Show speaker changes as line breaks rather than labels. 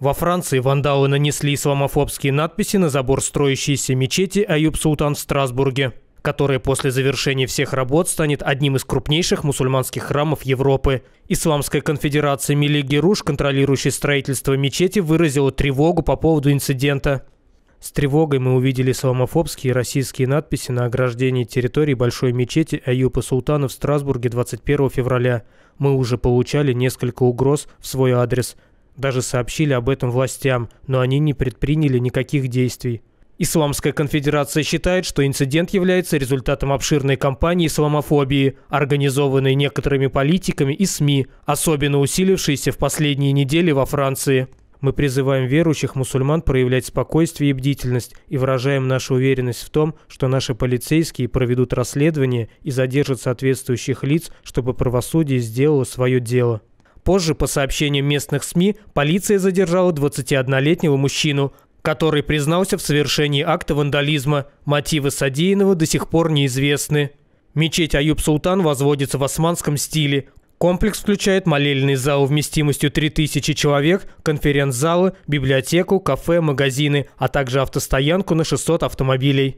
Во Франции вандалы нанесли исламофобские надписи на забор строящейся мечети Аюб Султан в Страсбурге, которая после завершения всех работ станет одним из крупнейших мусульманских храмов Европы. Исламская конфедерация Мелиги Руш, контролирующая строительство мечети, выразила тревогу по поводу инцидента. С тревогой мы увидели исламофобские и российские надписи на ограждении территории Большой мечети Аюпа Султана в Страсбурге 21 февраля. Мы уже получали несколько угроз в свой адрес – даже сообщили об этом властям, но они не предприняли никаких действий. Исламская конфедерация считает, что инцидент является результатом обширной кампании исламофобии, организованной некоторыми политиками и СМИ, особенно усилившейся в последние недели во Франции. Мы призываем верующих мусульман проявлять спокойствие и бдительность и выражаем нашу уверенность в том, что наши полицейские проведут расследование и задержат соответствующих лиц, чтобы правосудие сделало свое дело. Позже, по сообщениям местных СМИ, полиция задержала 21-летнего мужчину, который признался в совершении акта вандализма. Мотивы содеянного до сих пор неизвестны. Мечеть Аюб-Султан возводится в османском стиле. Комплекс включает молельный зал вместимостью 3000 человек, конференц-залы, библиотеку, кафе, магазины, а также автостоянку на 600 автомобилей.